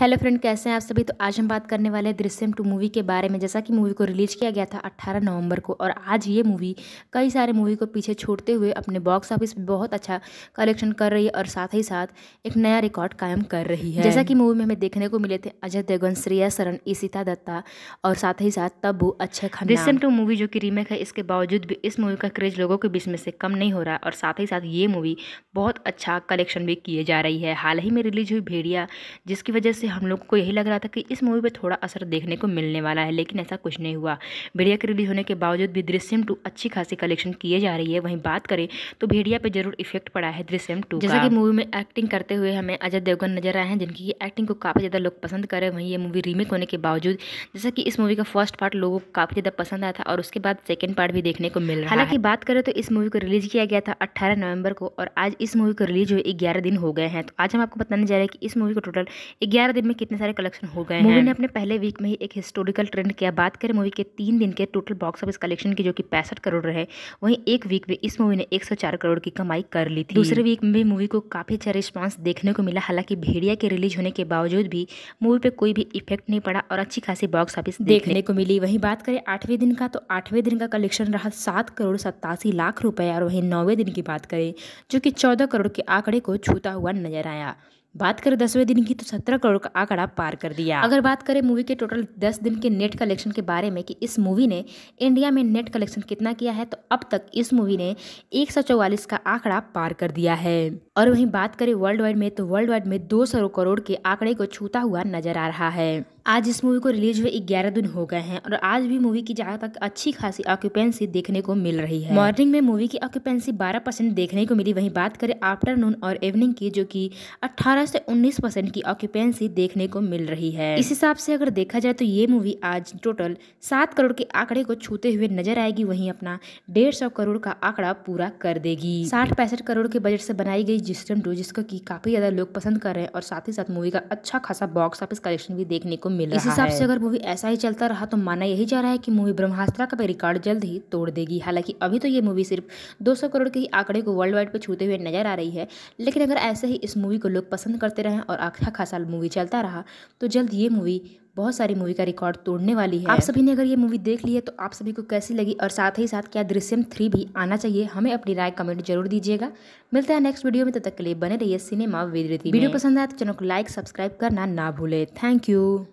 hello friend कैसे हैं आप सभी तो आज हम बात करने वाले हैं दृश्यम टू मूवी के बारे में जैसा कि मूवी को रिलीज़ किया गया था 18 नवंबर को और आज ये मूवी कई सारे मूवी को पीछे छोड़ते हुए अपने बॉक्स ऑफिस में बहुत अच्छा कलेक्शन कर रही है और साथ ही साथ एक नया रिकॉर्ड कायम कर रही है जैसा कि मूवी में हमें देखने को मिले थे अजय देवगन श्रेया शरण ईसिता दत्ता और साथ ही साथ तब्बू अच्छा खान दृश्यम टू मूवी जो कि रीमेक है इसके बावजूद भी इस मूवी का क्रेज लोगों के बीच में से कम नहीं हो रहा और साथ ही साथ ये मूवी बहुत अच्छा कलेक्शन भी किए जा रही है हाल ही में रिलीज हुई भेड़िया जिसकी वजह से से हम लोग को यही लग रहा था कि इस मूवी पर थोड़ा असर देखने को मिलने वाला है लेकिन ऐसा कुछ नहीं हुआ भेड़िया के रिलीज होने के बावजूद भी दृश्यम टू अच्छी खासी कलेक्शन किए जा रही है वहीं बात करें तो भेड़िया पर जरूर इफेक्ट पड़ा है दृश्यम टू जैसा कि मूवी में एक्टिंग करते हुए हमें अजय देवगन नजर आए हैं जिनकी एक्टिंग को काफ़ी ज़्यादा लोग पसंद करें वहीं ये मूवी रीमेक होने के बावजूद जैसा कि इस मूवी का फर्स्ट पार्ट लोगों को काफ़ी ज़्यादा पसंद आया था और उसके बाद सेकेंड पार्ट भी देखने को मिल रहा है हालांकि बात करें तो इस मूवी को रिलीज किया गया था अट्ठारह नवंबर को और आज इस मूवी को रिलीज हुए ग्यारह दिन हो गए हैं तो आज हम आपको बताने जा रहे हैं कि इस मूवी को टोटल ग्यारह पंद्रह दिन में कितने सारे कलेक्शन हो गए मूवी ने अपने पहले वीक में ही एक हिस्टोरिकल ट्रेंड किया बात करें मूवी के तीन दिन के टोटल बॉक्स ऑफिस कलेक्शन की जो कि पैंसठ करोड़ रहे वहीं एक वीक में इस मूवी ने एक करोड़ की कमाई कर ली थी दूसरे वीक में भी मूवी को काफ़ी अच्छा रिस्पॉन्स देखने को मिला हालांकि भेड़िया के रिलीज होने के बावजूद भी मूवी पर कोई भी इफेक्ट नहीं पड़ा और अच्छी खासी बॉक्स ऑफिस देखने को मिली वहीं बात करें आठवें दिन का तो आठवें दिन का कलेक्शन रहा सात करोड़ सत्तासी लाख रुपए और वहीं नौवें दिन की बात करें जो कि चौदह करोड़ के आंकड़े को छूता हुआ नजर आया बात करें दसवें दिन की तो सत्रह करोड़ का आंकड़ा पार कर दिया अगर बात करें मूवी के टोटल दस दिन के नेट कलेक्शन के बारे में कि इस मूवी ने इंडिया में नेट कलेक्शन कितना किया है तो अब तक इस मूवी ने एक का आंकड़ा पार कर दिया है और वहीं बात करें वर्ल्ड वाइड में तो वर्ल्ड वाइड में दो सौ करोड़ के आंकड़े को छूता हुआ नजर आ रहा है आज इस मूवी को रिलीज हुए ग्यारह दिन हो गए हैं और आज भी मूवी की जहाँ तक अच्छी खासी ऑक्यूपेंसी देखने को मिल रही है मॉर्निंग में मूवी की ऑक्यूपेंसी 12 परसेंट देखने को मिली वहीं बात करें आफ्टरनून और इवनिंग की जो कि 18 से 19 परसेंट की ऑक्यूपेंसी देखने को मिल रही है इस हिसाब से अगर देखा जाए तो ये मूवी आज टोटल सात करोड़ के आंकड़े को छूते हुए नजर आएगी वही अपना डेढ़ करोड़ का आंकड़ा पूरा कर देगी साठ पैंसठ करोड़ के बजट से बनाई गई जिसम टू जिसको कि काफ़ी ज़्यादा लोग पसंद कर रहे हैं और साथ ही साथ मूवी का अच्छा खासा बॉक्स ऑफिस कलेक्शन भी देखने को मिल रहा है इस हिसाब से अगर मूवी ऐसा ही चलता रहा तो माना यही जा रहा है कि मूवी ब्रह्मास्त्रा का भी रिकॉर्ड जल्द ही तोड़ देगी हालांकि अभी तो ये मूवी सिर्फ दो करोड़ के ही आंकड़े को वर्ल्ड वाइड पर छूते हुए नजर आ रही है लेकिन अगर ऐसे ही इस मूवी को लोग पसंद करते रहे और अच्छा खासा मूवी चलता रहा तो जल्द ये मूवी बहुत सारी मूवी का रिकॉर्ड तोड़ने वाली है आप सभी ने अगर ये मूवी देख ली है तो आप सभी को कैसी लगी और साथ ही साथ क्या दृश्यम थ्री भी आना चाहिए हमें अपनी राय कमेंट जरूर दीजिएगा मिलता है नेक्स्ट वीडियो में तब तो तक के लिए बने रहिए सिनेमा विद्रति वीडियो पसंद आया तो चैनल को लाइक सब्सक्राइब करना ना भूले थैंक यू